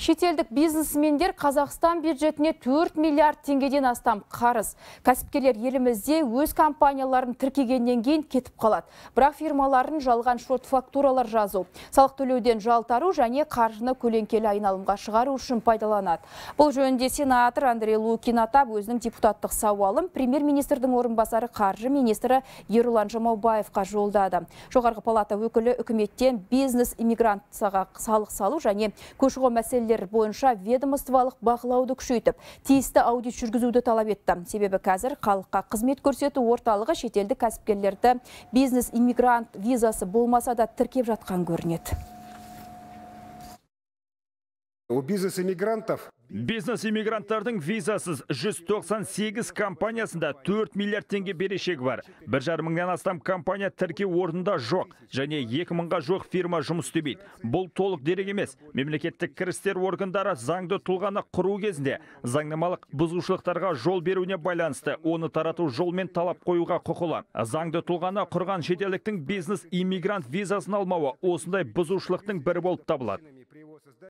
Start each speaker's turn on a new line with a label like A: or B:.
A: Шетелдік бизнесмендер Қазақстан бюджетіне 4 миллиард теңгеден астам қарыз. Кәсіпкерлер елімізде өз компанияларын тіркегеннен кейін кетіп қалады. Бірақ фирмаларын жалған шот фактуралар жазу, салық төлеуден жалтару және қаржыны көленкелі айналымға шығару үшін пайдаланады. Бұл жөнінде сенатор Андрей Лукин атап өзінің депутаттық сауалын премьер-министрдің орынбасары қаржы министрі Ерұлан Жамаубаевқа жолдады. Жоғарғы палата өкілі үкіметтен бизнес иммигрантсаға салық салу және көші қон мәселелері мәселелер бойынша ведомстволық бақылауды күшейтіп, тиісті аудит жүргізуді талап етті. Себебі қазір халыққа қызмет көрсету орталығы шетелдік кәсіпкерлерді бизнес иммигрант визасы болмаса да тіркеп жатқан көрінеді.
B: У бизнес-иммигрантов бизнес иммигранттардың визасыз 198 компаниясында 4 миллиард теңге берешегі бар бір жарым мыңнан астам компания тіркеу орнында жоқ және 2000 мыңға жоқ фирма жұмыс істемейді бұл толық дерек емес мемлекеттік кірістер органдары заңды тұлғаны құру кезінде заңнамалық бұзушылықтарға жол беруіне байланысты оны тарату жолмен талап қоюға құқылы заңды тұлғаны құрған шетелдіктің бизнес иммигрант визасын алмауы осындай бұзушылықтың бірі болып табылады